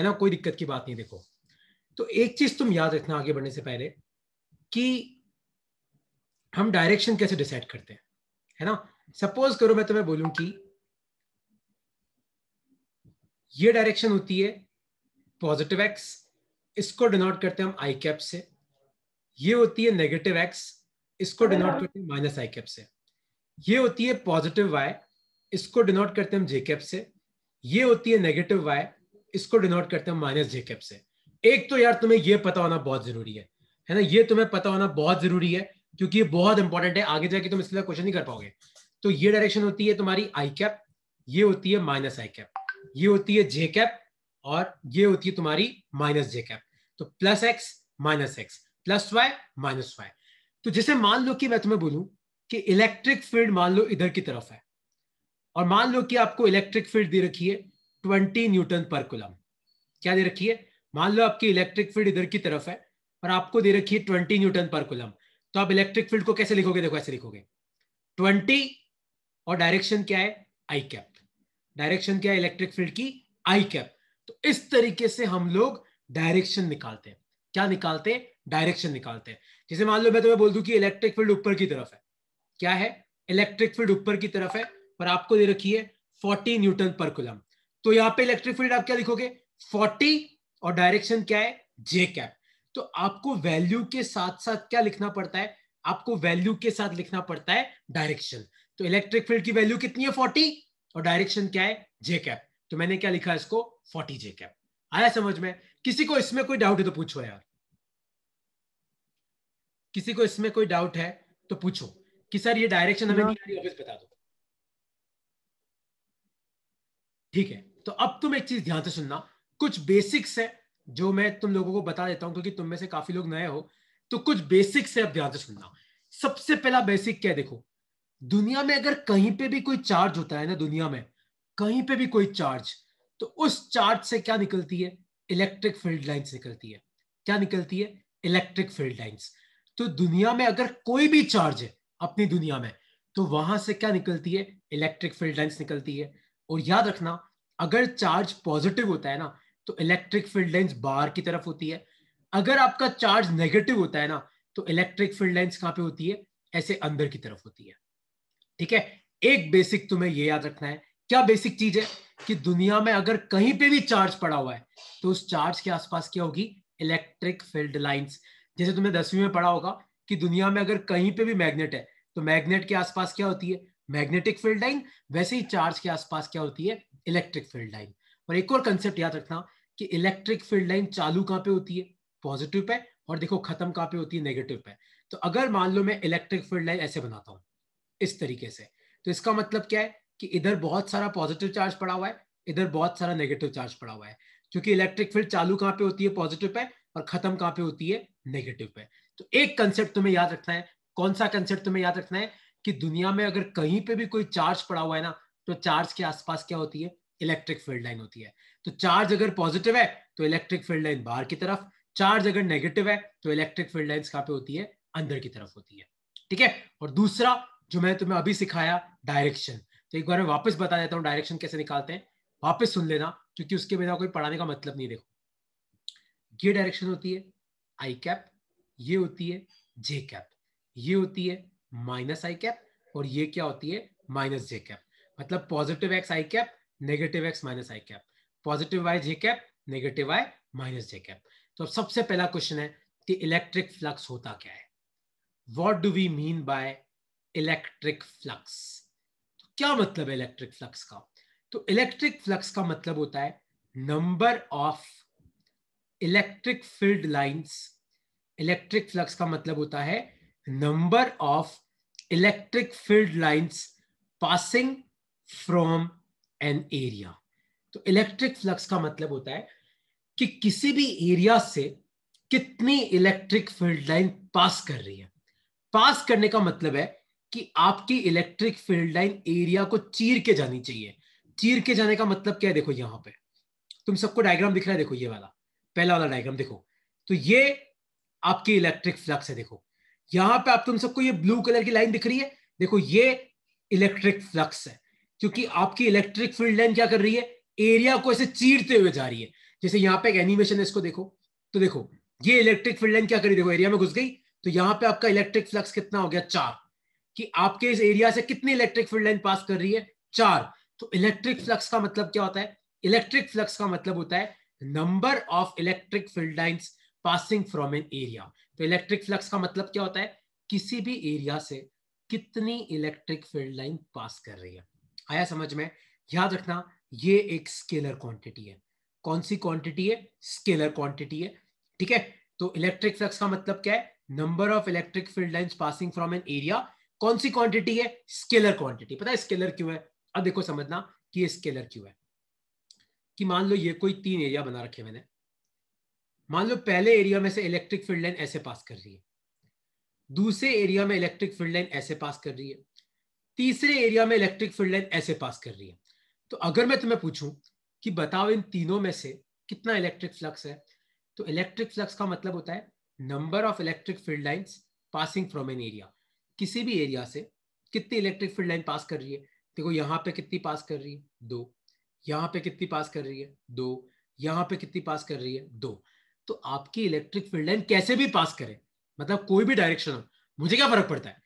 है ना कोई दिक्कत की बात नहीं देखो तो एक चीज तुम याद रखना आगे बढ़ने से पहले कि हम डायरेक्शन कैसे डिसाइड करते हैं है ना सपोज करो मैं तुम्हें बोलूं कि ये डायरेक्शन होती है पॉजिटिव एक्स इसको डिनोट करते हैं हम आई कैप से ये होती है नेगेटिव एक्स इसको डिनोट करते हैं माइनस आई कैप से ये होती है पॉजिटिव वाई इसको डिनोट करते हैं हम जे कैप से ये होती है नेगेटिव वाई इसको डिनोट करते हैं माइनस जेकेब से एक तो यार तुम्हें ये पता होना बहुत जरूरी है है ना ये तुम्हें पता होना बहुत जरूरी है क्योंकि ये बहुत इंपॉर्टेंट है आगे जाके तुम इसके लिए क्वेश्चन नहीं कर पाओगे तो ये डायरेक्शन होती है तुम्हारी आई कैप ये होती है माइनस आई कैप ये होती है जे कैप और ये होती है तुम्हारी माइनस जे कैप तो plus x minus x plus y minus y तो जैसे मान लो कि मैं तुम्हें बोलूं कि इलेक्ट्रिक फील्ड मान लो इधर की तरफ है और मान लो कि आपको इलेक्ट्रिक फील्ड दे रखी है ट्वेंटी न्यूटन पर कुलम क्या दे रखी है मान लो आपकी इलेक्ट्रिक फील्ड इधर की तरफ है और आपको दे रखी है ट्वेंटी न्यूटन पर कुलम तो आप इलेक्ट्रिक फील्ड को कैसे लिखोगे देखो ऐसे लिखोगे ट्वेंटी और डायरेक्शन क्या है आई कैप डायरेक्शन क्या है इलेक्ट्रिक फील्ड की आई कैप तो इस तरीके से हम लोग डायरेक्शन निकालते हैं क्या निकालते हैं डायरेक्शन निकालते हैं जैसे मान लो मैं तुम्हें बोल दू कि इलेक्ट्रिक फील्ड ऊपर की तरफ है क्या है इलेक्ट्रिक फील्ड ऊपर की तरफ है पर आपको दे रखी है फोर्टी न्यूटन पर कुलम तो यहां पे इलेक्ट्रिक फील्ड आप क्या लिखोगे 40 और डायरेक्शन क्या है जे कैप तो आपको वैल्यू के साथ साथ क्या लिखना पड़ता है आपको वैल्यू के साथ लिखना पड़ता है डायरेक्शन तो इलेक्ट्रिक फील्ड की वैल्यू कितनी है फोर्टी और डायरेक्शन क्या है जे कैप तो मैंने क्या लिखा इसको फोर्टी जे कैप आया समझ में किसी को इसमें कोई डाउट है तो पूछो यार किसी को इसमें कोई डाउट है तो पूछो कि सर ये डायरेक्शन हमें नहीं आ रही ऑफिस बता दो ठीक है तो अब तुम एक चीज ध्यान से सुनना कुछ बेसिक्स है जो मैं तुम लोगों को बता देता हूं क्योंकि तुम में से काफी लोग नए हो तो कुछ बेसिक्स है अब ध्यान से सुनना सबसे पहला बेसिक क्या देखो दुनिया में अगर कहीं पे भी कोई चार्ज होता है ना दुनिया में कहीं पे भी कोई चार्ज तो उस चार्ज से क्या निकलती है इलेक्ट्रिक फील्ड लाइन निकलती है क्या निकलती है इलेक्ट्रिक फील्ड लाइन तो दुनिया में अगर कोई भी चार्ज है अपनी दुनिया में तो वहां से क्या निकलती है इलेक्ट्रिक फील्ड लाइन्स निकलती है और याद रखना अगर चार्ज पॉजिटिव होता है ना तो इलेक्ट्रिक फील्ड लाइंस बाहर की तरफ होती है अगर आपका चार्ज नेगेटिव होता है ना तो इलेक्ट्रिक फील्ड लाइंस कहाँ पे होती है ऐसे अंदर की तरफ होती है ठीक है एक बेसिक तुम्हें यह याद रखना है क्या बेसिक चीज है कि दुनिया में अगर कहीं पे भी चार्ज पड़ा हुआ है तो उस चार्ज के आसपास क्या होगी इलेक्ट्रिक फील्ड लाइंस जैसे तुमने दसवीं में पढ़ा होगा कि दुनिया में अगर कहीं पे भी मैग्नेट है तो मैग्नेट के आसपास क्या होती है मैग्नेटिक फील्ड लाइन वैसे ही चार्ज के आसपास क्या होती है इलेक्ट्रिक फील्ड लाइन और एक और कंसेप्ट याद रखना कि इलेक्ट्रिक फील्ड लाइन चालू कहां पे होती है पॉजिटिव पे और देखो खत्म कहां पे होती है नेगेटिव पे तो अगर मान लो मैं इलेक्ट्रिक फील्ड लाइन ऐसे बनाता हूं इस तरीके से तो इसका मतलब क्या है कि इधर बहुत सारा पॉजिटिव चार्ज पड़ा हुआ है इधर बहुत सारा नेगेटिव चार्ज पड़ा हुआ है क्योंकि इलेक्ट्रिक फील्ड चालू कहां पे होती है पॉजिटिव पे और खत्म कहाँ पे होती है नेगेटिव पे तो एक कंसेप्ट तुम्हें याद रखना है कौन सा कंसेप्ट तुम्हें याद रखना है कि दुनिया में अगर कहीं पे भी कोई चार्ज पड़ा हुआ है ना तो चार्ज के आसपास क्या होती है इलेक्ट्रिक फील्ड लाइन होती है तो चार्ज अगर पॉजिटिव है तो इलेक्ट्रिक फील्ड लाइन बाहर की तरफ चार्ज अगर नेगेटिव है तो इलेक्ट्रिक फील्ड लाइन कहाँ पे होती है अंदर की तरफ होती है ठीक है और दूसरा जो मैंने तुम्हें अभी सिखाया डायरेक्शन तो एक बार मैं वापस बता देता हूँ डायरेक्शन कैसे निकालते हैं वापस सुन लेना क्योंकि उसके बिना कोई पढ़ाने का मतलब नहीं देखो ये डायरेक्शन होती है आई कैप ये होती है जे कैप ये होती है माइनस आई कैप और ये क्या होती है माइनस जे कैप मतलब positive x I cap negative x minus I cap positive y J cap negative y minus J cap तो अब सबसे पहला क्वेश्चन है कि इलेक्ट्रिक फ्लक्स होता क्या है what do we mean by electric flux क्या मतलब है इलेक्ट्रिक फ्लक्स का तो इलेक्ट्रिक फ्लक्स का मतलब होता है number of electric field lines electric flux का मतलब होता है number of electric field lines passing from an area तो इलेक्ट्रिक फ्लक्स का मतलब होता है कि किसी भी एरिया से कितनी इलेक्ट्रिक फील्ड लाइन पास कर रही है पास करने का मतलब है कि आपकी इलेक्ट्रिक फील्ड लाइन एरिया को चीर के जानी चाहिए चीर के जाने का मतलब क्या है देखो यहां पे तुम सबको डायग्राम दिख रहा है देखो ये वाला पहला वाला डायग्राम देखो तो ये आपकी इलेक्ट्रिक फ्लक्स है देखो यहां पे आप तुम सबको ये ब्लू कलर की लाइन दिख रही है देखो ये इलेक्ट्रिक फ्लक्स है क्योंकि आपकी इलेक्ट्रिक फील्ड लाइन क्या कर रही है एरिया को ऐसे चीरते हुए जा रही है जैसे यहाँ पे एक एनिमेशन है इसको देखो तो देखो ये इलेक्ट्रिक फील्ड लाइन क्या करी देखो एरिया में घुस गई तो यहाँ पे आपका इलेक्ट्रिक फ्लक्स कितना हो गया चार कि आपके इस एरिया से कितनी इलेक्ट्रिक फील्ड लाइन पास कर रही है चार तो इलेक्ट्रिक फ्लक्स का मतलब क्या होता है इलेक्ट्रिक फ्लक्स का मतलब होता है number of electric field lines passing from an area तो इलेक्ट्रिक फ्लक्स का मतलब क्या होता है किसी भी एरिया से कितनी इलेक्ट्रिक फील्ड लाइन पास कर रही है आया समझ में याद रखना ये एक स्केलर क्वांटिटी है कौन सी क्वांटिटी है स्केलर क्वांटिटी है ठीक है तो इलेक्ट्रिक फ्लक्स का मतलब क्या है number of electric field line passing from an area कौन सी क्वांटिटी है स्केलर क्वांटिटी पता है स्केलर क्यों है अब देखो समझना कि ये स्केलर क्यों है कि मान लो ये कोई तीन एरिया बना रखे मैंने मान लो पहले एरिया में से इलेक्ट्रिक फील्ड लाइन ऐसे पास कर रही है दूसरे एरिया में इलेक्ट्रिक फील्ड लाइन ऐसे पास कर रही है तीसरे एरिया में इलेक्ट्रिक फील्ड लाइन ऐसे पास कर रही है तो अगर मैं तुम्हें पूछूं कि बताओ इन तीनों में से कितना इलेक्ट्रिक फ्लक्स है तो इलेक्ट्रिक फ्लक्स का मतलब होता है number of electric field lines passing from an area किसी भी एरिया से कितनी इलेक्ट्रिक फील्ड लाइन पास कर रही है देखो यहाँ पे कितनी पास कर रही है दो यहाँ पे कितनी पास कर रही है दो यहाँ पे कितनी पास कर रही है दो तो आपकी इलेक्ट्रिक फील्ड लाइन कैसे भी पास करे मतलब कोई भी डायरेक्शन हो मुझे क्या फर्क पड़ता है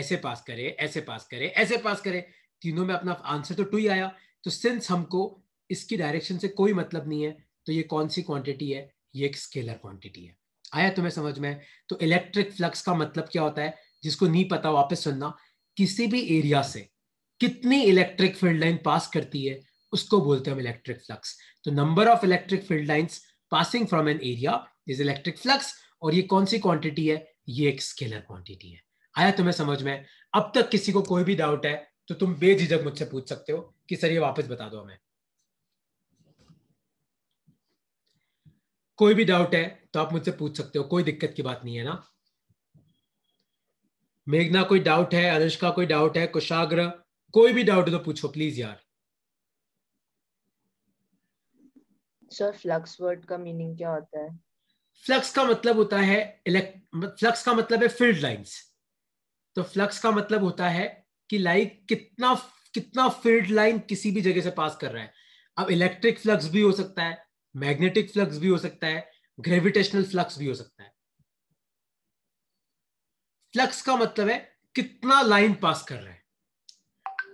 ऐसे पास करे ऐसे पास करे ऐसे पास करे तीनों में अपना आंसर तो टू ही आया तो सिंस हमको इसकी डायरेक्शन से कोई मतलब नहीं है तो ये कौन सी क्वांटिटी है ये एक स्केलर क्वांटिटी है आया तुम्हें समझ में तो इलेक्ट्रिक फ्लक्स का मतलब क्या होता है जिसको नहीं पता वापस सुनना किसी भी एरिया से कितनी इलेक्ट्रिक फील्ड लाइन पास करती है उसको बोलते हैं हम इलेक्ट्रिक फ्लक्स तो number of electric field line passing from an area is electric flux और ये कौन सी क्वांटिटी है ये एक स्केलर क्वांटिटी है आया तुम्हें समझ में अब तक किसी को कोई भी डाउट है तो तुम बेझिझक मुझसे पूछ सकते हो कि सर ये वापस बता दो हमें कोई भी डाउट है तो आप मुझसे पूछ सकते हो कोई दिक्कत की बात नहीं है ना मेघना कोई डाउट है अनुष्का कोई डाउट है कुशाग्र कोई भी डाउट है तो पूछो प्लीज यार सर फ्लक्स वर्ड का मीनिंग क्या होता है फ्लक्स का मतलब होता है इलेक्ट फ्लक्स का मतलब है फील्ड लाइंस तो फ्लक्स का मतलब होता है कि लाइक कितना कितना फील्ड लाइन किसी भी जगह से पास कर रहा है अब इलेक्ट्रिक फ्लक्स भी हो सकता है मैग्नेटिक फ्लक्स भी हो सकता है ग्रेविटेशनल फ्लक्स भी हो सकता है फ्लक्स का मतलब है कितना लाइन पास कर रहा है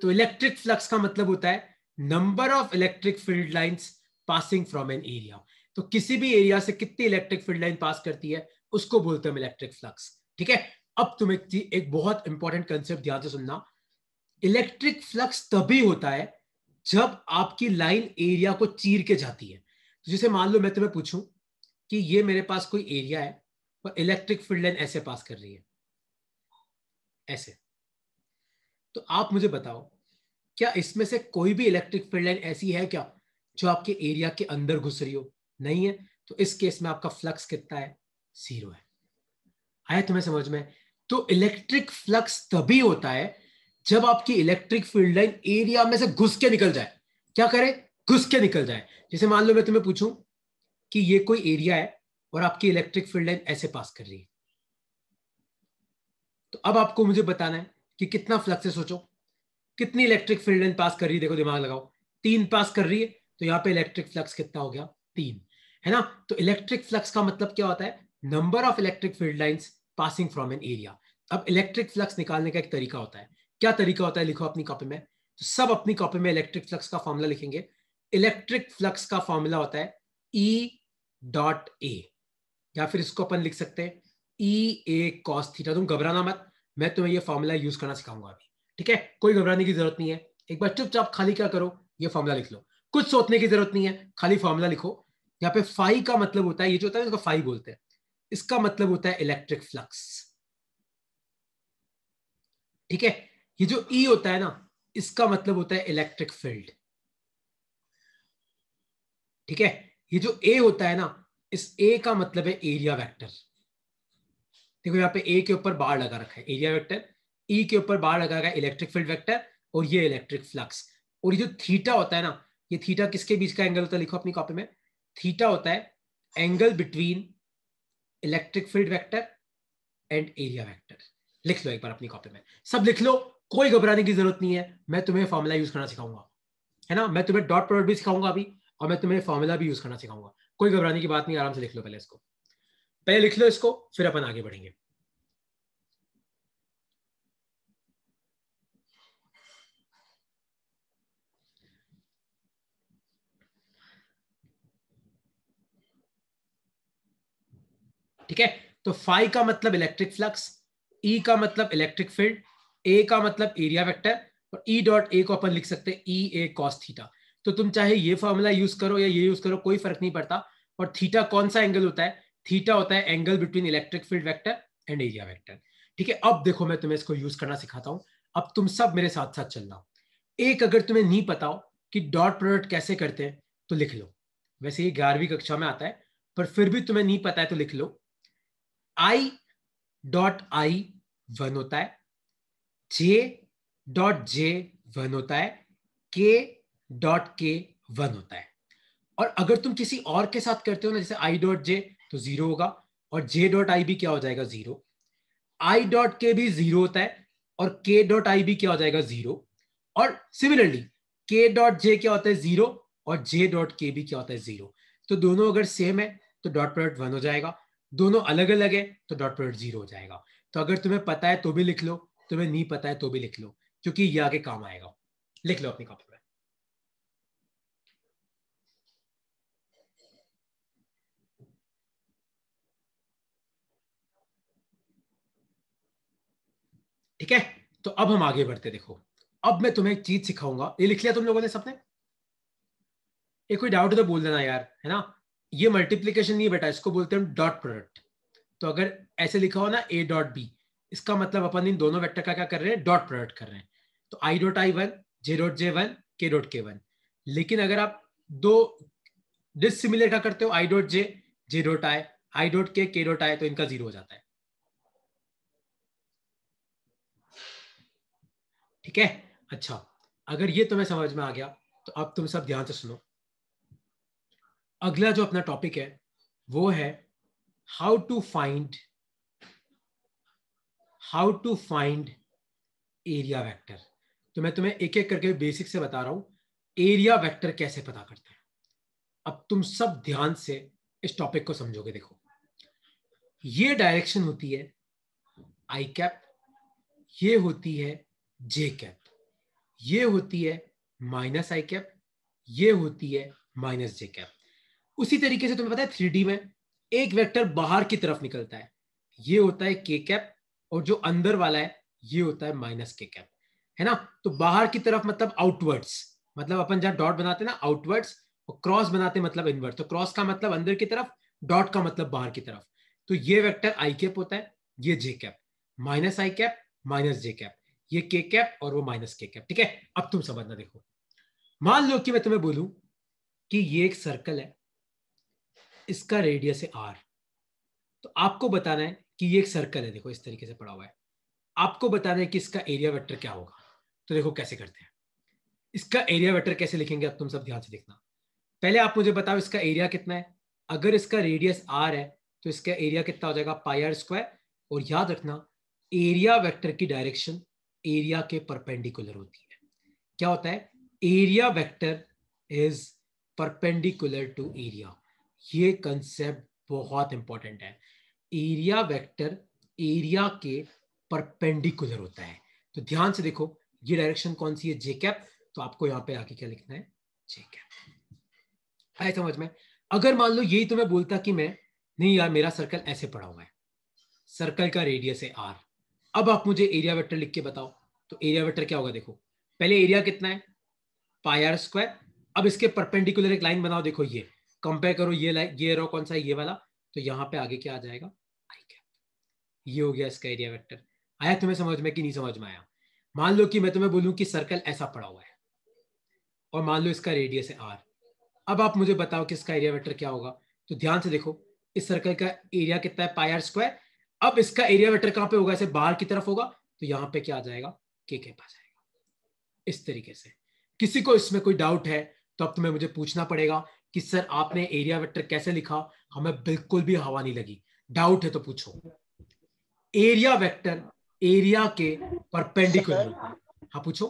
तो इलेक्ट्रिक फ्लक्स का मतलब होता है number of electric field lines passing from an area तो किसी भी एरिया से कितनी इलेक्ट्रिक फील्ड लाइन पास करती है उसको बोलते हैं इलेक्ट्रिक फ्लक्स ठीक है अब तुम्हें एक बहुत इंपॉर्टेंट कंसेप्ट ध्यान से सुनना इलेक्ट्रिक फ्लक्स तभी होता है जब आपकी लाइन एरिया को चीर के जाती है तो जैसे मान लो मैं तुम्हें पूछूं कि ये मेरे पास कोई एरिया है और इलेक्ट्रिक फील्ड लाइन ऐसे पास कर रही है ऐसे तो आप मुझे बताओ क्या इसमें से कोई भी इलेक्ट्रिक फील्ड लाइन ऐसी है क्या जो आपके एरिया के अंदर घुस रही हो नहीं है तो इस केस में आपका फ्लक्स कितना है जीरो है आया तुम्हें समझ में तो इलेक्ट्रिक फ्लक्स तभी होता है जब आपकी इलेक्ट्रिक फील्ड लाइन एरिया में से घुस के निकल जाए क्या करे घुस के निकल जाए जैसे मान लो मैं तुम्हें पूछूं कि ये कोई एरिया है और आपकी इलेक्ट्रिक फील्ड लाइन ऐसे पास कर रही है तो अब आपको मुझे बताना है कि कितना फ्लक्स है सोचो कितनी इलेक्ट्रिक फील्ड लाइन पास कर रही है देखो दिमाग लगाओ तीन पास कर रही है तो यहाँ पे इलेक्ट्रिक फ्लक्स कितना हो गया तीन है ना तो इलेक्ट्रिक फ्लक्स का मतलब क्या होता है number of electric field lines passing from an area अब इलेक्ट्रिक फ्लक्स निकालने का एक तरीका होता है क्या तरीका होता है लिखो अपनी कॉपी में तो सब अपनी कॉपी में इलेक्ट्रिक फ्लक्स का फॉर्मूला लिखेंगे इलेक्ट्रिक फ्लक्स का फॉर्मूला होता है ई डॉट ए या फिर इसको अपन लिख सकते हैं ई ए कॉस थीटा तुम घबराना मत मैं तुम्हें ये फॉर्मूला यूज करना सिखाऊंगा अभी ठीक है कोई घबराने की जरूरत नहीं है एक बार चुपचाप खाली क्या करो ये फॉर्मूला लिख लो कुछ सोचने की जरूरत नहीं है खाली फॉर्मूला लिखो यहाँ पे फाइव का मतलब होता है ये जो होता है इसको फाइव बोलते हैं इसका मतलब होता है इलेक्ट्रिक फ्लक्स ठीक है ये जो ई e होता है ना इसका मतलब होता है इलेक्ट्रिक फील्ड ठीक है ये जो ए होता है ना इस ए का मतलब है एरिया वेक्टर देखो यहां पे ए के ऊपर बार लगा रखा है एरिया वेक्टर ई e के ऊपर बार लगा रखा है इलेक्ट्रिक फील्ड वेक्टर और ये इलेक्ट्रिक फ्लक्स और ये जो थीटा होता है ना ये थीटा किसके बीच का एंगल होता है लिखो अपनी कॉपी में थीटा होता है angle between electric field vector and area vector लिख लो एक बार अपनी कॉपी में सब लिख लो कोई घबराने की जरूरत नहीं है मैं तुम्हें फॉर्मूला यूज करना सिखाऊंगा है ना मैं तुम्हें डॉट प्रोडक्ट भी सिखाऊंगा अभी और मैं तुम्हें फॉर्मूला भी यूज करना सिखाऊंगा कोई घबराने की बात नहीं आराम से लिख लो पहले इसको पहले लिख लो इसको फिर अपन आगे बढ़ेंगे ठीक है तो फाइव का मतलब इलेक्ट्रिक फ्लक्स ई का मतलब इलेक्ट्रिक फील्ड ए का मतलब एरिया वेक्टर और ई डॉट ए को अपन लिख सकते हैं ई ए कॉस थीटा तो तुम चाहे ये फॉर्मूला यूज करो या ये यूज करो कोई फर्क नहीं पड़ता और थीटा कौन सा एंगल होता है थीटा होता है angle between electric field vector and area vector ठीक है अब देखो मैं तुम्हें इसको यूज करना सिखाता हूं अब तुम सब मेरे साथ साथ चलना एक अगर तुम्हें नहीं पता हो कि डॉट प्रोडक्ट कैसे करते हैं तो लिख लो वैसे ये ग्यारहवीं कक्षा में आता है पर फिर भी तुम्हें नहीं पता है तो लिख लो आई डॉट आई वन होता है जे डॉट जे वन होता है के डॉट के वन होता है और अगर तुम किसी और के साथ करते हो ना जैसे आई डॉट जे तो जीरो होगा और जे डॉट आई भी क्या हो जाएगा जीरो आई डॉट के भी जीरो होता है और के डॉट आई भी क्या हो जाएगा जीरो और सिमिलरली के डॉट जे क्या होता है जीरो और जे डॉट के भी क्या होता है जीरो तो दोनों अगर सेम है तो डॉट प्रोडक्ट वन हो जाएगा दोनों अलग अलग है तो डॉट प्रोडक्ट जीरो हो जाएगा तो अगर तुम्हें पता है तो भी लिख लो तुम्हें नहीं पता है तो भी लिख लो क्योंकि ये आगे काम आएगा लिख लो अपनी कॉपी में ठीक है तो अब हम आगे बढ़ते देखो अब मैं तुम्हें एक चीज सिखाऊंगा ये लिख लिया तुम लोगों ने सबने ये कोई डाउट तो बोल देना यार है ना ये मल्टीप्लीकेशन नहीं बेटा इसको बोलते हैं डॉट प्रोडक्ट तो अगर ऐसे लिखा हो ना ए डॉट बी इसका मतलब अपन इन दोनों वेक्टर का क्या कर रहे हैं डॉट प्रोडक्ट कर रहे हैं तो I dot I one J dot J one K dot K one लेकिन अगर आप दो डिसिमिलर का करते हो I dot J J dot I I dot K K dot I तो इनका जीरो हो जाता है ठीक है अच्छा अगर ये तुम्हें समझ में आ गया तो अब तुम सब ध्यान से सुनो अगला जो अपना टॉपिक है वो है how to find how to find area vector तो मैं तुम्हें एक एक करके बेसिक से बता रहा हूं एरिया वेक्टर कैसे पता करते हैं अब तुम सब ध्यान से इस टॉपिक को समझोगे देखो ये डायरेक्शन होती है आई कैप ये होती है जे कैप ये होती है माइनस आई कैप ये होती है माइनस जे कैप उसी तरीके से तुम्हें पता है थ्री में एक वेक्टर बाहर की तरफ निकलता है ये होता है के कैप और जो अंदर वाला है ये होता है माइनस के कैप है ना तो बाहर की तरफ मतलब आउटवर्ड्स मतलब अपन जहां डॉट बनाते हैं ना आउटवर्ड्स और क्रॉस बनाते मतलब इनवर्ड तो क्रॉस का मतलब अंदर की तरफ डॉट का मतलब बाहर की तरफ तो ये वेक्टर आई कैप होता है ये J cap minus I cap minus J cap ये के कैप और वो माइनस के कैप ठीक है अब तुम समझना देखो मान लो कि मैं तुम्हें बोलूं कि ये एक सर्कल है इसका रेडियस है आर तो आपको बताना है कि ये एक सर्कल है देखो इस तरीके से पड़ा हुआ है आपको बताना है कि इसका एरिया वेक्टर क्या होगा तो देखो कैसे करते हैं इसका एरिया वेक्टर कैसे लिखेंगे अब तुम सब ध्यान से देखना पहले आप मुझे बताओ इसका एरिया कितना है अगर इसका रेडियस आर है तो इसका एरिया कितना हो जाएगा पाईआर स्क्वायर और याद रखना एरिया वेक्टर की डायरेक्शन एरिया के परपेंडिकुलर होती है क्या होता है area vector is perpendicular to area ये कंसेप्ट बहुत इंपॉर्टेंट है एरिया वेक्टर एरिया के परपेंडिकुलर होता है तो ध्यान से देखो ये डायरेक्शन कौन सी है जे कैप तो आपको यहाँ पे आके क्या लिखना है जे कैप आए समझ में अगर मान लो यही तो मैं बोलता कि मैं नहीं यार मेरा सर्कल ऐसे पड़ा हुआ है सर्कल का रेडियस है आर अब आप मुझे एरिया वेक्टर लिख के बताओ तो एरिया वेक्टर क्या होगा देखो पहले एरिया कितना है पाई आर स्क्वायर अब इसके परपेंडिकुलर एक लाइन बनाओ देखो ये कंपेयर करो ये लाइक ये रो कौन सा ये वाला तो यहाँ पे आगे क्या आ जाएगा आई कैप ये हो गया इसका एरिया वेक्टर आया तुम्हें समझ में कि नहीं समझ में आया मान लो कि मैं तुम्हें बोलूँ कि सर्कल ऐसा पड़ा हुआ है और मान लो इसका रेडियस है आर अब आप मुझे बताओ कि इसका एरिया वेक्टर क्या होगा तो ध्यान से देखो इस सर्कल का एरिया कितना है पाई आर स्क्वायर अब इसका एरिया वेक्टर कहाँ पे होगा ऐसे बाहर की तरफ होगा तो यहाँ पे क्या आ जाएगा के कैप आ जाएगा इस तरीके से किसी को इसमें कोई डाउट है तो अब तुम्हें मुझे पूछना पड़ेगा कि सर आपने एरिया वेक्टर कैसे लिखा हमें बिल्कुल भी हवा नहीं लगी डाउट है तो पूछो एरिया वेक्टर एरिया के परपेंडिकुलर हाँ पूछो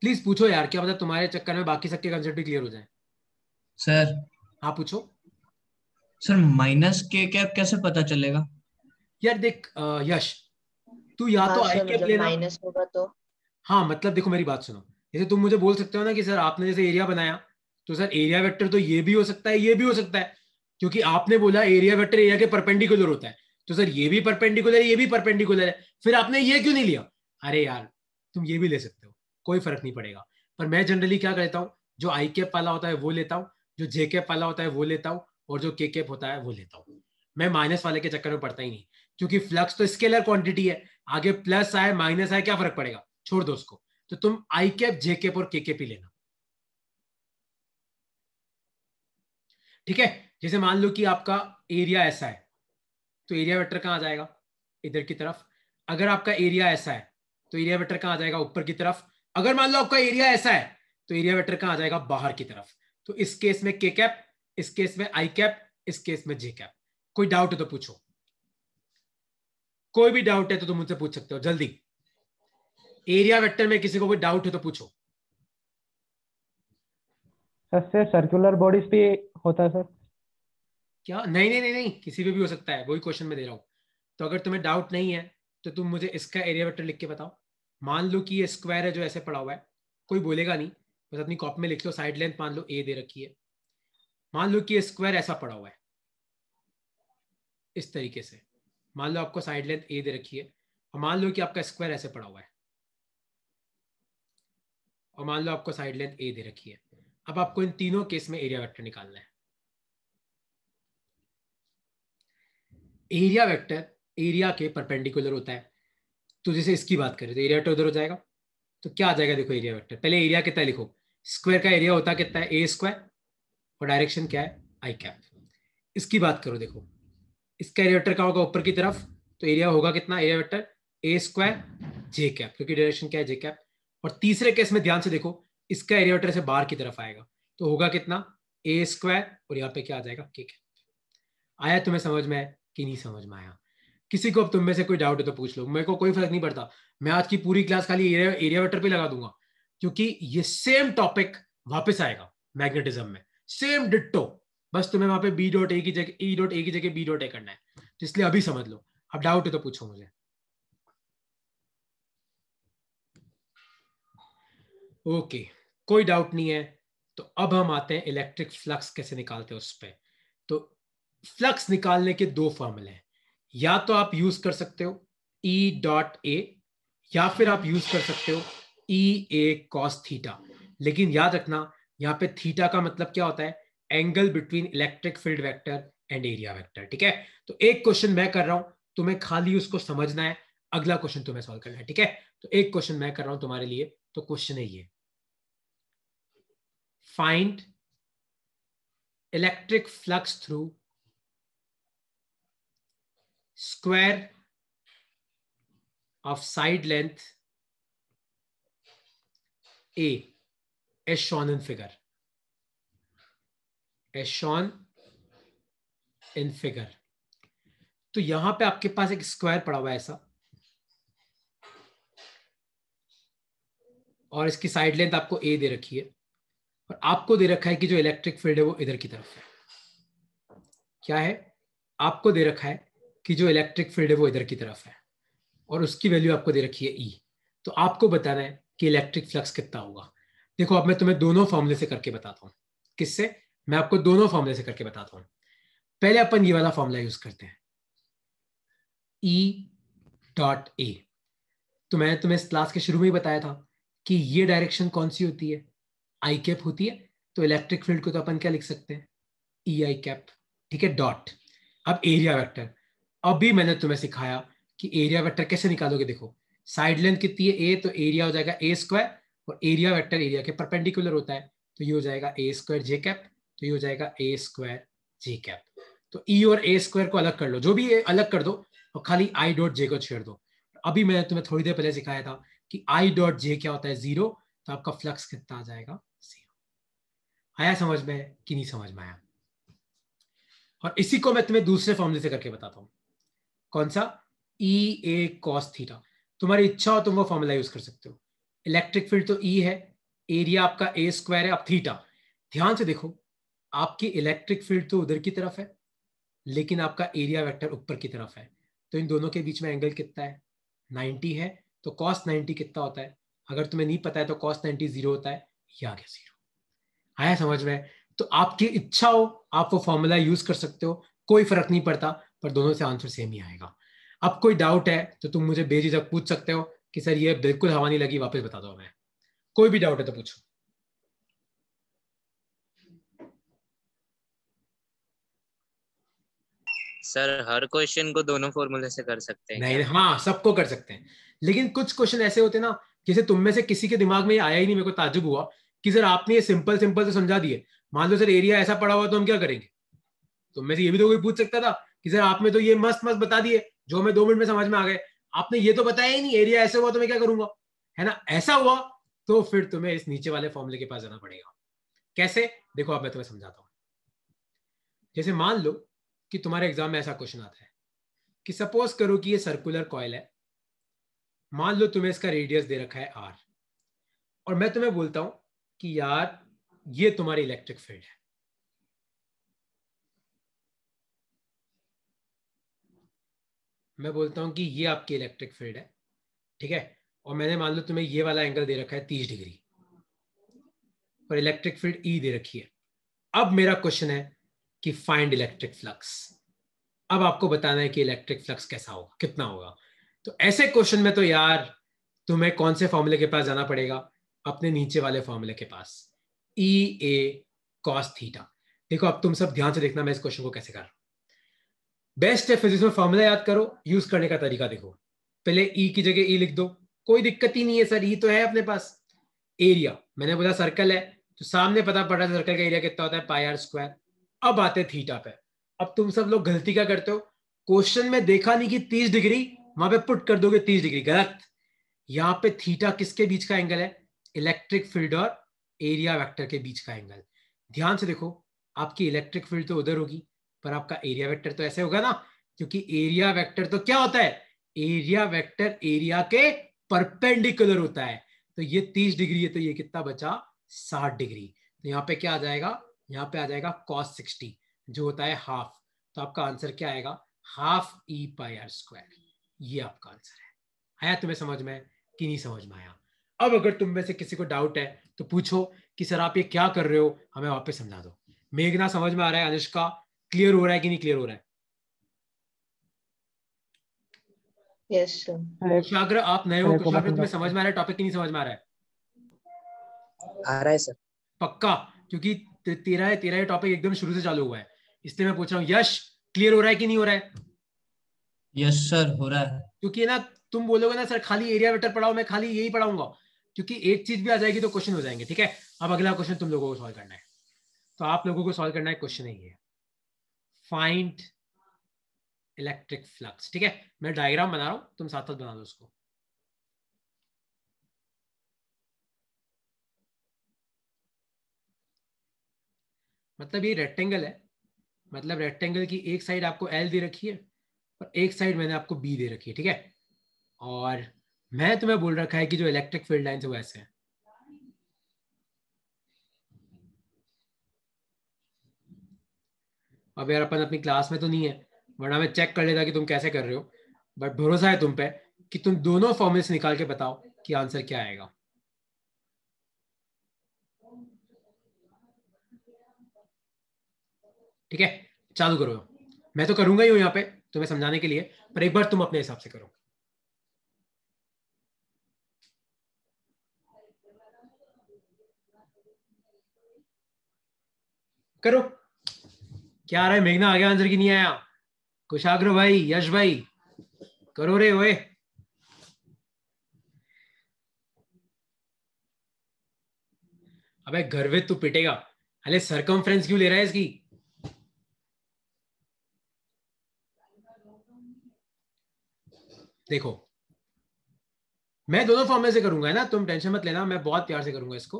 प्लीज पूछो यार क्या पता तुम्हारे चक्कर में बाकी सबके कंसेप्ट भी क्लियर हो जाए सर हाँ पूछो सर माइनस के क्या कैसे पता चलेगा यार देख यश तू या तो आई कैप लेना माइनस होगा तो हाँ मतलब देखो मेरी बात सुनो जैसे तुम मुझे बोल सकते हो ना कि सर आपने जैसे एरिया बनाया तो सर एरिया वेक्टर तो ये भी हो सकता है ये भी हो सकता है क्योंकि आपने बोला एरिया वेक्टर एरिया के परपेंडिकुलर होता है तो सर ये भी परपेंडिकुलर है ये भी परपेंडिकुलर है फिर आपने ये क्यों नहीं लिया अरे यार तुम ये भी ले सकते हो कोई फर्क नहीं पड़ेगा पर मैं जनरली क्या करता हूँ जो आई कैप वाला होता है वो लेता हूँ जो जे कैप वाला होता है वो लेता हूँ और जो के कैप होता है वो लेता हूँ मैं माइनस वाले के चक्कर में पड़ता ही नहीं क्योंकि फ्लक्स तो स्केलर क्वांटिटी है आगे प्लस आए माइनस आए क्या फर्क पड़ेगा छोड़ दो उसको तो तुम आई कैप जे कैप और के के लेना ठीक है जैसे मान लो कि आपका एरिया ऐसा है तो एरिया वेक्टर कहां आ जाएगा इधर की तरफ अगर आपका एरिया ऐसा है तो एरिया वेक्टर कहां आ जाएगा ऊपर की तरफ अगर मान लो आपका एरिया ऐसा है तो एरिया वेक्टर कहां आ जाएगा बाहर की तरफ तो इस केस में के कैप इस केस में आई कैप इस केस में जे कैप कोई डाउट है तो पूछो कोई भी डाउट है तो तुम मुझसे पूछ सकते हो जल्दी एरिया वेक्टर में किसी को कोई डाउट है तो पूछो सर सर सर्कुलर बॉडीज पे होता है सर क्या नहीं नहीं नहीं नहीं किसी पे भी हो सकता है वही क्वेश्चन में दे रहा हूँ तो अगर तुम्हें डाउट नहीं है तो तुम मुझे इसका एरिया वेक्टर लिख के बताओ मान लो कि ये स्क्वायर है जो ऐसे पड़ा हुआ है कोई बोलेगा नहीं बस अपनी कॉपी में लिख लो साइड लेंथ मान लो ए दे रखी है मान लो कि ये स्क्वायर ऐसा पड़ा हुआ है इस तरीके से मान लो आपको साइड लेंथ ए दे रखी है और मान लो कि आपका स्क्वायर ऐसे पड़ा हुआ है और मान लो आपको साइड लेंथ ए दे रखी है अब आपको इन तीनों केस में एरिया वेक्टर निकालना है एरिया वेक्टर एरिया के परपेंडिकुलर होता है तो जैसे इसकी बात करें तो एरिया वेक्टर उधर हो जाएगा तो क्या आ जाएगा देखो एरिया वेक्टर पहले एरिया कितना लिखो स्क्वायर का एरिया होता कितना है ए स्क्वायर और डायरेक्शन क्या है आई कैप इसकी बात करो देखो इसका एरिया वेक्टर क्या होगा ऊपर की तरफ तो एरिया होगा कितना area vector A square J cap क्योंकि डायरेक्शन क्या है जे कैप और तीसरे केस में ध्यान से देखो इसका एरियोटर से बाहर की तरफ आएगा तो होगा कितना ए स्क्वायर और यहाँ पे क्या आ जाएगा के आया तुम्हें समझ में कि नहीं समझ में आया किसी को अब तुम में से कोई डाउट है तो पूछ लो मेरे को कोई फर्क नहीं पड़ता मैं आज की पूरी क्लास खाली एरिया एरिया वेक्टर पे लगा दूंगा क्योंकि ये सेम टॉपिक वापस आएगा मैग्नेटिज्म में सेम डिट्टो बस तुम्हें वहां पे बी डॉट ए की जगह ई डॉट ए की जगह बी डॉट ए करना है तो इसलिए अभी समझ लो अब डाउट है तो पूछो मुझे ओके कोई डाउट नहीं है तो अब हम आते हैं इलेक्ट्रिक फ्लक्स कैसे निकालते हैं उस पर तो फ्लक्स निकालने के दो फॉर्मूले हैं या तो आप यूज कर सकते हो ई डॉट ए या फिर आप यूज कर सकते हो ई ए कॉस थीटा लेकिन याद रखना यहाँ पे थीटा का मतलब क्या होता है angle between electric field vector and area vector ठीक है तो एक क्वेश्चन मैं कर रहा हूं तुम्हें खाली उसको समझना है अगला क्वेश्चन तुम्हें सॉल्व करना है ठीक है तो एक क्वेश्चन मैं कर रहा हूं तुम्हारे लिए तो क्वेश्चन है ये find electric flux through square of side length A as shown in figure. As shown in figure. तो यहां पे आपके पास एक स्क्वायर पड़ा हुआ है ऐसा और इसकी साइड लेंथ आपको ए दे रखी है और आपको दे रखा है कि जो इलेक्ट्रिक फील्ड है वो इधर की तरफ है क्या है आपको दे रखा है कि जो इलेक्ट्रिक फील्ड है वो इधर की तरफ है और उसकी वैल्यू आपको दे रखी है ई e। तो आपको बताना है कि इलेक्ट्रिक फ्लक्स कितना होगा देखो अब मैं तुम्हें दोनों फॉर्मूले से करके बताता हूँ किससे मैं आपको दोनों फॉर्मूले से करके बताता हूँ पहले अपन ये वाला फॉर्मूला यूज करते हैं ई डॉट ए तो मैंने तुम्हें इस क्लास के शुरू में ही बताया था कि ये डायरेक्शन कौन सी होती है आई कैप होती है तो इलेक्ट्रिक फील्ड को तो अपन क्या लिख सकते हैं ई आई कैप ठीक है डॉट अब एरिया वेक्टर अभी मैंने तुम्हें सिखाया कि एरिया वेक्टर कैसे निकालोगे देखो साइड लेंथ कितनी है ए तो एरिया हो जाएगा ए स्क्वायर और एरिया वेक्टर एरिया के परपेंडिकुलर होता है तो ये हो जाएगा ए स्क्वायर जे कैप तो ये हो जाएगा ए स्क्वायर जे कैप तो ई e और ए स्क्वायर को अलग कर लो जो भी अलग कर दो और खाली आई डॉट जे को छेड़ दो अभी मैंने तुम्हें थोड़ी देर पहले सिखाया था कि आई डॉट जे क्या होता है जीरो तो आपका फ्लक्स कितना आ जाएगा आया समझ में कि नहीं समझ में आया और इसी को मैं तुम्हें दूसरे फॉर्मूले से करके बताता हूं कौन सा ई ए कॉस थीटा तुम्हारी इच्छा हो तुम वो फॉर्मूला यूज कर सकते हो इलेक्ट्रिक फील्ड तो ई e है एरिया आपका ए स्क्वायर है आप थीटा ध्यान से देखो आपकी इलेक्ट्रिक फील्ड तो उधर की तरफ है लेकिन आपका एरिया वेक्टर ऊपर की तरफ है तो इन दोनों के बीच में एंगल कितना है 90 है तो कॉस 90 कितना होता है अगर तुम्हें नहीं पता है तो कॉस 90 जीरो होता है या क्या जीरो आया समझ में तो आपकी इच्छा हो आप वो फॉर्मूला यूज कर सकते हो कोई फर्क नहीं पड़ता पर दोनों से आंसर सेम ही आएगा अब कोई डाउट है तो तुम मुझे बेझिझक पूछ सकते हो कि सर ये बिल्कुल हवा नहीं लगी वापस बता दो मैं कोई भी डाउट है तो पूछो सर हर क्वेश्चन को दोनों फॉर्मूले से कर सकते हैं नहीं हाँ सबको कर सकते हैं लेकिन कुछ क्वेश्चन ऐसे होते ना जैसे तुम में से किसी के दिमाग में आया ही नहीं मेरे को ताजुब हुआ कि सर आपने ये सिंपल सिंपल से समझा दिए मान लो सर एरिया ऐसा पड़ा हुआ तो हम क्या करेंगे तो मैं से ये भी तो कोई पूछ सकता था कि सर आपने तो ये मस्त मस्त बता दिए जो हमें दो मिनट में समझ में आ गए आपने ये तो बताया ही नहीं एरिया ऐसे हुआ तो मैं क्या करूंगा है ना ऐसा हुआ तो फिर तुम्हें इस नीचे वाले फॉर्मूले के पास जाना पड़ेगा कैसे देखो आप मैं तुम्हें समझाता हूँ जैसे मान लो कि तुम्हारे एग्जाम में ऐसा क्वेश्चन आता है कि सपोज करो कि ये सर्कुलर कॉयल है मान लो तुम्हें इसका रेडियस दे रखा है आर और मैं तुम्हें बोलता हूं कि यार ये तुम्हारी इलेक्ट्रिक फील्ड है मैं बोलता हूं कि ये आपकी इलेक्ट्रिक फील्ड है ठीक है और मैंने मान लो तुम्हें ये वाला एंगल दे रखा है तीस डिग्री और इलेक्ट्रिक फील्ड ई दे रखी है अब मेरा क्वेश्चन है कि फाइंड इलेक्ट्रिक फ्लक्स अब आपको बताना है कि इलेक्ट्रिक फ्लक्स कैसा होगा कितना होगा तो ऐसे क्वेश्चन में तो यार तुम्हें कौन से फॉर्मूले के पास जाना पड़ेगा अपने नीचे वाले फॉर्मूले के पास ई ए कॉस थीटा देखो अब तुम सब ध्यान से देखना मैं इस क्वेश्चन को कैसे कर रहा हूं बेस्ट है फिजिक्स में फॉर्मूला याद करो यूज करने का तरीका देखो पहले ई e की जगह ई e लिख दो कोई दिक्कत ही नहीं है सर ई e तो है अपने पास एरिया मैंने बोला सर्कल है तो सामने पता पड़ रहा है सर्कल का एरिया कितना होता है पाईआर स्क्वायर अब आते थीटा पे अब तुम सब लोग गलती क्या करते हो क्वेश्चन में देखा नहीं कि तीस डिग्री वहां पे पुट कर दोगे तीस डिग्री गलत यहाँ पे थीटा किसके बीच का एंगल है इलेक्ट्रिक फील्ड और एरिया वेक्टर के बीच का एंगल ध्यान से देखो आपकी इलेक्ट्रिक फील्ड तो उधर होगी पर आपका एरिया वेक्टर तो ऐसे होगा ना क्योंकि एरिया वेक्टर तो क्या होता है एरिया वेक्टर एरिया के परपेंडिकुलर होता है तो ये तीस डिग्री है तो ये कितना बचा साठ डिग्री तो यहाँ पे क्या आ जाएगा यहाँ पे आ जाएगा कॉस सिक्सटी जो होता है हाफ तो आपका आंसर क्या आएगा हाफ ई पाई आर स्क्वायर ये आपका आंसर है आया तुम्हें समझ में कि नहीं समझ में आया अब अगर तुम में से किसी को डाउट है तो पूछो कि सर आप ये क्या कर रहे हो हमें वापस समझा दो मेघना समझ में आ रहा है अनुष्का क्लियर हो रहा है कि नहीं क्लियर हो रहा है yes, आप नए हो कुशाग्र तुम्हें अच्छा समझ में आ रहा है टॉपिक नहीं समझ में आ रहा है आ रहा है सर पक्का क्योंकि तेरा है तेरा ये टॉपिक एकदम शुरू से चालू हुआ है इसलिए मैं पूछ रहा हूँ यश क्लियर हो रहा है कि नहीं हो रहा है यस सर हो रहा है क्योंकि ना तुम बोलोगे ना सर खाली एरिया बेटर पढ़ाओ मैं खाली यही पढ़ाऊंगा क्योंकि एक चीज भी आ जाएगी तो क्वेश्चन हो जाएंगे ठीक है अब अगला क्वेश्चन तुम लोगों को सॉल्व करना है तो आप लोगों को सॉल्व करना है क्वेश्चन नहीं है फाइंड इलेक्ट्रिक फ्लक्स ठीक है मैं डायग्राम बना रहा हूं तुम साथ साथ बना दो उसको मतलब ये रेक्टेंगल है मतलब रेक्टेंगल की एक साइड आपको एल दे रखी है और एक साइड मैंने आपको बी दे रखी है ठीक है और मैं तुम्हें बोल रखा है कि जो इलेक्ट्रिक फील्ड लाइन है वो ऐसे है अब यार अपन अपनी क्लास में तो नहीं है वरना मैं चेक कर लेता कि तुम कैसे कर रहे हो बट भरोसा है तुम पे कि तुम दोनों से निकाल के बताओ कि आंसर क्या आएगा ठीक है चालू करो मैं तो करूंगा ही हूं यहाँ पे तुम्हें समझाने के लिए पर एक बार तुम अपने हिसाब से करो करो क्या आ रहा है मेघना आगे आंसर की नहीं आया कुशाग्र भाई यश भाई करो रे ओए अबे गर्वित तू पिटेगा अरे सरकम क्यों ले रहा है इसकी देखो मैं दोनों फॉर्म में से करूंगा ना तुम टेंशन मत लेना मैं बहुत प्यार से करूंगा इसको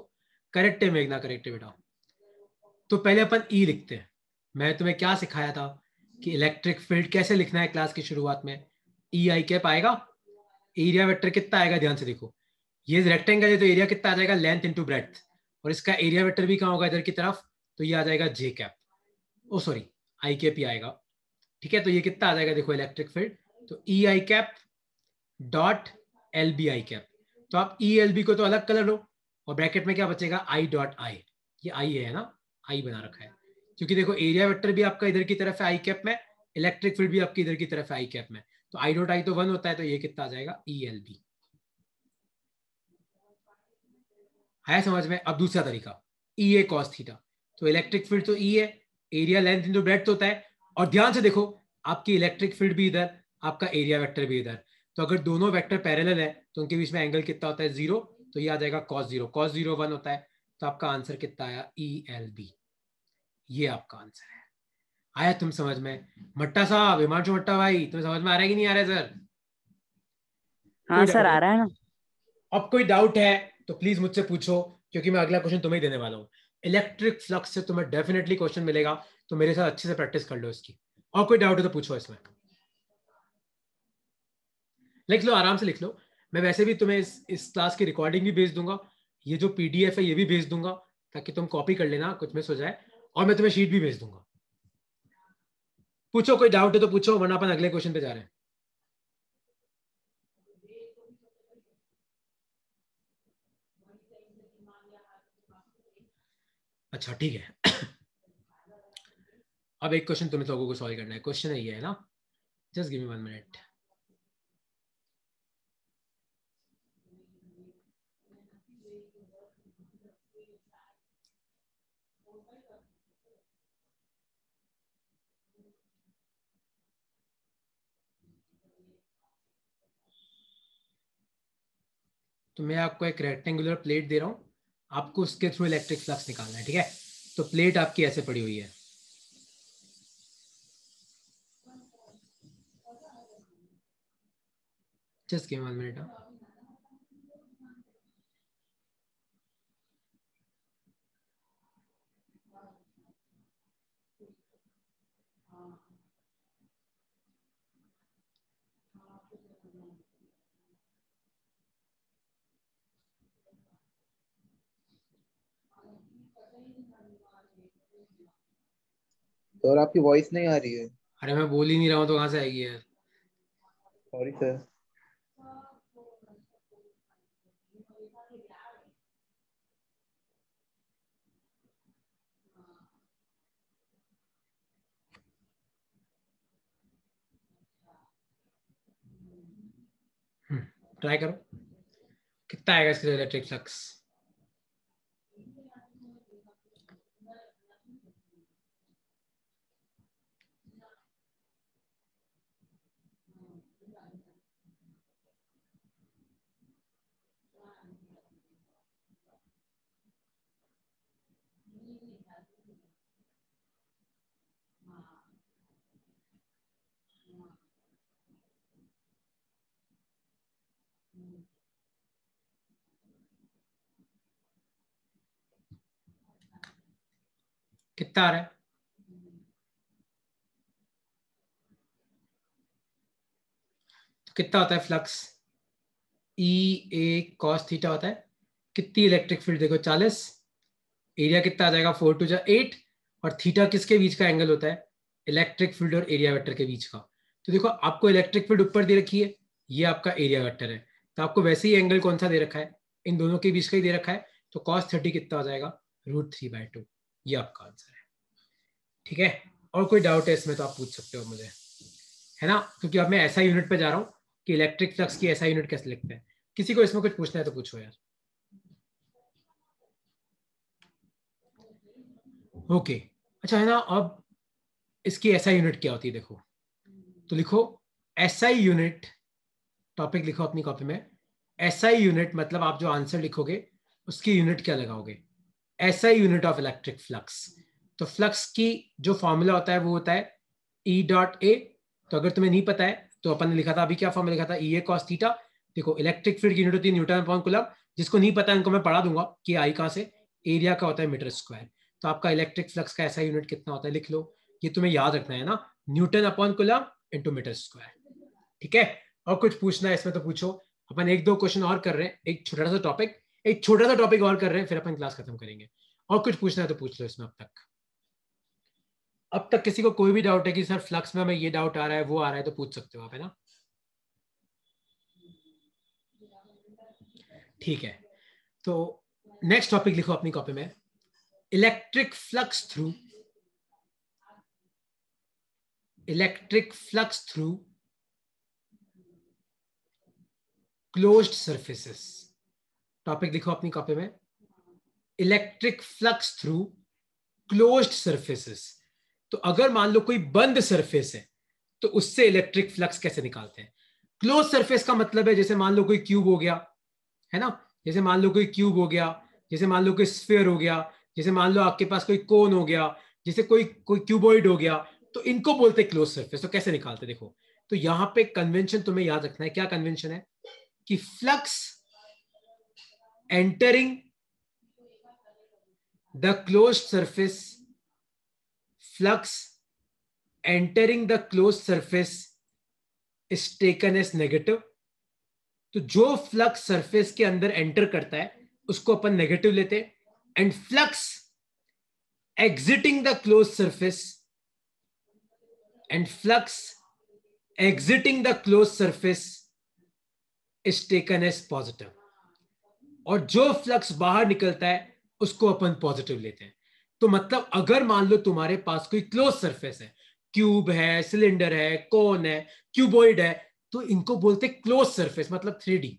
करेक्ट है मेघना करेक्ट है बेटा तो पहले अपन ई e लिखते हैं मैं तुम्हें क्या सिखाया था कि इलेक्ट्रिक फील्ड कैसे लिखना है क्लास की शुरुआत में ई e आई कैप आएगा एरिया वेक्टर कितना आएगा ध्यान से देखो ये रेक्टेंगल है तो एरिया कितना आ जाएगा लेंथ इंटू ब्रेथ और इसका एरिया वेक्टर भी कहाँ होगा इधर की तरफ तो ये आ जाएगा J cap oh sorry I cap ही आएगा ठीक है तो ये कितना आ जाएगा देखो इलेक्ट्रिक फील्ड तो E I cap dot L B I cap तो आप ई एल बी को तो अलग कलर लो और ब्रैकेट में क्या बचेगा आई डॉट आई ये आई है ना आई बना रखा है क्योंकि देखो एरिया वेक्टर भी आपका इधर की तरफ है आई कैप में इलेक्ट्रिक फील्ड भी आपकी इधर की तरफ है आई कैप में तो आई डॉट आई तो वन होता है तो ये कितना आ जाएगा ई एल बी आया समझ में अब दूसरा तरीका ई ए कॉस थीटा तो इलेक्ट्रिक फील्ड तो ई है एरिया लेंथ इंटू ब्रेथ होता है और ध्यान से देखो आपकी इलेक्ट्रिक फील्ड भी इधर आपका एरिया वेक्टर भी इधर तो अगर दोनों वेक्टर पैरेलल है तो उनके बीच में एंगल कितना होता है जीरो तो ये आ जाएगा cos zero cos zero one होता है तो आपका आंसर कितना आया ई एल बी ये आपका आंसर है आया तुम समझ में मट्टा साहब हिमांशु मट्टा भाई तुम्हें समझ में आ रहा है कि नहीं आ रहा है सर हाँ सर आ रहा है ना अब कोई डाउट है तो प्लीज मुझसे पूछो क्योंकि मैं अगला क्वेश्चन तुम्हें देने वाला हूँ इलेक्ट्रिक फ्लक्स से तुम्हें डेफिनेटली क्वेश्चन मिलेगा तो मेरे साथ अच्छे से प्रैक्टिस कर लो इसकी और कोई डाउट है तो पूछो इसमें लिख लो आराम से लिख लो मैं वैसे भी तुम्हें इस इस क्लास की रिकॉर्डिंग भी भेज दूंगा ये जो पीडीएफ है ये भी भेज दूंगा ताकि तुम कॉपी कर लेना कुछ मिस हो जाए और मैं तुम्हें शीट भी भेज दूंगा पूछो कोई डाउट है तो पूछो वरना अपन अगले क्वेश्चन पे जा रहे हैं अच्छा ठीक है अब एक क्वेश्चन तुम्हें लोगों को सॉल्व करना है क्वेश्चन है ये है ना just give me one minute तो मैं आपको एक रेक्टेंगुलर प्लेट दे रहा हूँ आपको उसके थ्रू इलेक्ट्रिक फ्लक्स निकालना है ठीक है तो प्लेट आपकी ऐसे पड़ी हुई है जस्ट गिव वन मिनट तो और आपकी वॉइस नहीं आ रही है अरे मैं बोल ही नहीं रहा हूँ तो कहाँ से आएगी यार सॉरी सर ट्राई करो कितना आएगा इसके इलेक्ट्रिक फ्लक्स कितना आ रहा है तो कितना होता है flux E A cos theta होता है कितनी इलेक्ट्रिक फील्ड देखो चालीस एरिया कितना आ जाएगा फोर टू जो एट और थीटा किसके बीच का एंगल होता है इलेक्ट्रिक फील्ड और एरिया वेक्टर के बीच का तो देखो आपको इलेक्ट्रिक फील्ड ऊपर दे रखी है ये आपका एरिया वेक्टर है तो आपको वैसे ही एंगल कौन सा दे रखा है इन दोनों के बीच का ही दे रखा है तो कॉस थर्टी कितना आ जाएगा रूट थ्री बाय टू ये आपका आंसर है ठीक है और कोई डाउट है इसमें तो आप पूछ सकते हो मुझे है ना क्योंकि अब मैं ऐसा यूनिट पर जा रहा हूँ कि इलेक्ट्रिक फ्लक्स की ऐसा यूनिट कैसे लिखते हैं किसी को इसमें कुछ पूछना है तो पूछो यार ओके okay. अच्छा है ना अब इसकी एसआई यूनिट क्या होती है देखो तो लिखो एसआई यूनिट टॉपिक लिखो अपनी कॉपी में एसआई यूनिट मतलब आप जो आंसर लिखोगे उसकी यूनिट क्या लगाओगे SI unit of electric flux तो फ्लक्स की जो फॉर्मूला होता है वो होता है ई डॉट ए तो अगर तुम्हें नहीं पता है तो अपन ने लिखा था अभी क्या फॉर्मूला लिखा था ई ए कॉस थीटा देखो इलेक्ट्रिक फील्ड की यूनिट होती है न्यूटन पॉइंट कुलम जिसको नहीं पता है उनको मैं पढ़ा दूंगा कि आई कहाँ से एरिया का होता है मीटर स्क्वायर तो आपका इलेक्ट्रिक फ्लक्स का ऐसा यूनिट कितना होता है लिख लो ये तुम्हें याद रखना है ना newton upon coulomb into metre square ठीक है और कुछ पूछना है इसमें तो पूछो अपन एक दो क्वेश्चन और कर रहे हैं एक छोटा सा टॉपिक एक छोटा सा टॉपिक और कर रहे हैं फिर अपन क्लास खत्म करेंगे और कुछ पूछना है तो पूछ लो इसमें अब तक अब तक किसी को कोई भी डाउट है कि सर फ्लक्स में हमें ये डाउट आ रहा है वो आ रहा है तो पूछ सकते हो आप है ना ठीक है तो नेक्स्ट टॉपिक लिखो अपनी कॉपी में electric flux through electric flux through closed surfaces topic लिखो अपनी कॉपी में electric flux through closed surfaces तो अगर मान लो कोई बंद सरफेस है तो उससे इलेक्ट्रिक फ्लक्स कैसे निकालते हैं क्लोज सरफेस का मतलब है जैसे मान लो कोई क्यूब हो गया है ना जैसे मान लो कोई क्यूब हो गया जैसे मान लो कोई स्फेयर हो गया जैसे मान लो आपके पास कोई कोन हो गया जैसे कोई कोई क्यूबॉइड हो गया तो इनको बोलते हैं क्लोज सर्फेस तो कैसे निकालते देखो तो यहां पे कन्वेंशन तुम्हें याद रखना है क्या कन्वेंशन है कि flux entering the close surface flux entering the close surface is taken as negative तो जो फ्लक्स सर्फेस के अंदर एंटर करता है उसको अपन नेगेटिव लेते हैं and flux exiting the closed surface and flux exiting the closed surface is taken as positive और जो फ्लक्स बाहर निकलता है उसको अपन पॉजिटिव लेते हैं तो मतलब अगर मान लो तुम्हारे पास कोई क्लोज सरफेस है क्यूब है सिलेंडर है कोन है क्यूबोइड है तो इनको बोलते क्लोज सरफेस मतलब थ्री डी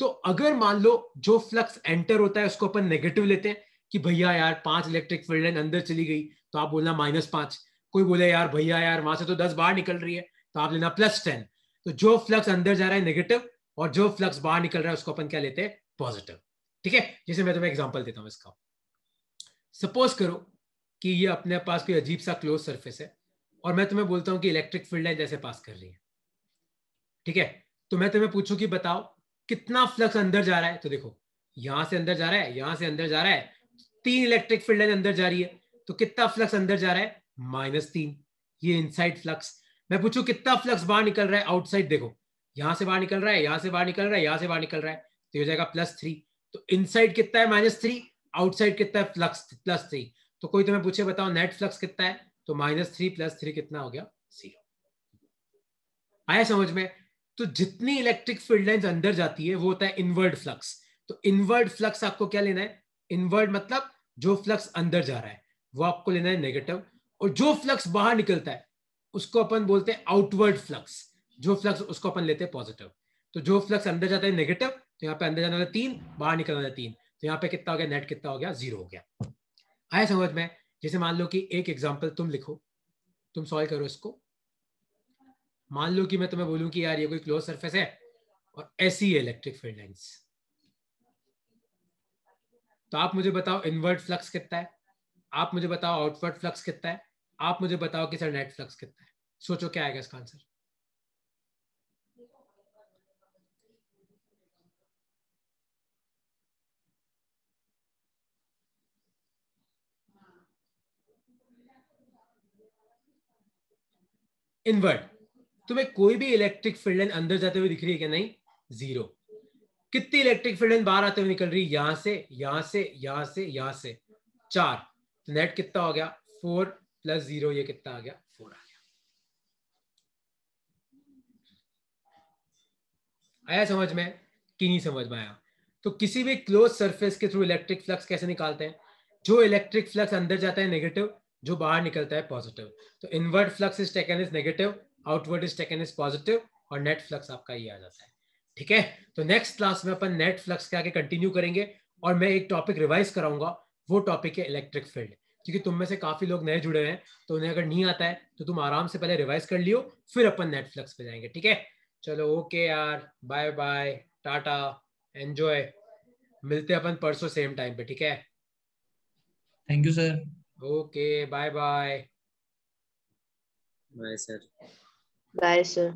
तो अगर मान लो जो फ्लक्स एंटर होता है उसको अपन नेगेटिव लेते हैं कि भैया यार पांच इलेक्ट्रिक फील्ड लाइन अंदर चली गई तो आप बोलना माइनस पांच कोई बोले यार भैया यार वहां से तो दस बाहर निकल रही है तो आप लेना प्लस टेन तो जो फ्लक्स अंदर जा रहा है नेगेटिव और जो फ्लक्स बाहर निकल रहा है उसको अपन क्या लेते हैं पॉजिटिव ठीक है जैसे मैं तुम्हें एग्जाम्पल देता हूँ इसका सपोज करो कि ये अपने पास कोई अजीब सा क्लोज सर्फेस है और मैं तुम्हें बोलता हूँ कि इलेक्ट्रिक फील्ड लाइन जैसे पास कर रही है ठीक है तो मैं तुम्हें पूछूं कि बताओ कितना फ्लक्स अंदर जा रहा है तो देखो यहां से अंदर जा रहा है यहां से अंदर जा रहा है तीन इलेक्ट्रिक फील्ड लाइन अंदर जा रही है तो कितना फ्लक्स अंदर जा रहा है माइनस तीन ये इनसाइड फ्लक्स मैं पूछू कितना फ्लक्स बाहर निकल रहा है आउटसाइड देखो यहां से बाहर निकल रहा है यहां से बाहर निकल रहा है यहां से बाहर निकल रहा है तो ये हो जाएगा प्लस थ्री तो इनसाइड कितना है माइनस थ्री आउटसाइड कितना है फ्लक्स प्लस थ्री तो कोई तुम्हें पूछे बताओ नेट फ्लक्स कितना है तो माइनस थ्री प्लस थ्री कितना हो गया जीरो आया समझ में तो जितनी इलेक्ट्रिक फील्ड लाइन अंदर जाती है वो होता है इनवर्ड फ्लक्स तो इनवर्ड फ्लक्स आपको क्या लेना है इनवर्ड मतलब जो फ्लक्स अंदर जा रहा है वो आपको लेना है नेगेटिव और जो फ्लक्स बाहर निकलता है उसको अपन बोलते हैं आउटवर्ड फ्लक्स जो फ्लक्स उसको अपन लेते हैं पॉजिटिव तो जो फ्लक्स अंदर जाता है नेगेटिव तो यहाँ पे अंदर जाने वाला तीन बाहर निकलने वाला तीन तो यहाँ पे कितना हो गया नेट कितना हो गया जीरो हो गया आया समझ में जैसे मान लो कि एक एग्जाम्पल तुम लिखो तुम सॉल्व करो इसको मान लो कि मैं तुम्हें बोलूं कि यार ये कोई क्लोज सरफेस है और ऐसी इलेक्ट्रिक फील्ड लाइंस तो आप मुझे बताओ इनवर्ड फ्लक्स कितना है आप मुझे बताओ आउटवर्ड फ्लक्स कितना है आप मुझे बताओ कि सर नेट फ्लक्स कितना है सोचो क्या आएगा इसका आंसर इनवर्ड तुम्हें कोई भी इलेक्ट्रिक फील्ड लाइन अंदर जाते हुए दिख रही है क्या नहीं जीरो कितनी इलेक्ट्रिक फील्ड लाइन बाहर आते हुए निकल रही है यहां से यहां से यहां से यहां से चार तो नेट कितना हो गया फोर प्लस जीरो ये कितना आ गया फोर आ गया आया समझ में कि नहीं समझ में आया तो किसी भी क्लोज सरफेस के थ्रू इलेक्ट्रिक फ्लक्स कैसे निकालते हैं जो इलेक्ट्रिक फ्लक्स अंदर जाता है नेगेटिव जो बाहर निकलता है पॉजिटिव तो inward flux is taken is negative outward is taken is positive और नेट फ्लक्स आपका ये आ जाता है ठीक है तो नेक्स्ट क्लास में अपन नेट फ्लक्स के आगे कंटिन्यू करेंगे और मैं एक टॉपिक रिवाइज कराऊंगा वो टॉपिक है इलेक्ट्रिक फील्ड क्योंकि तुम में से काफी लोग नए जुड़े हैं तो उन्हें अगर नहीं आता है तो तुम आराम से पहले रिवाइज कर लियो फिर अपन नेटफ्लिक्स पे जाएंगे ठीक है चलो ओके यार बाय बाय टाटा एंजॉय मिलते अपन परसों सेम टाइम पे ठीक है thank you sir okay bye bye bye sir Geister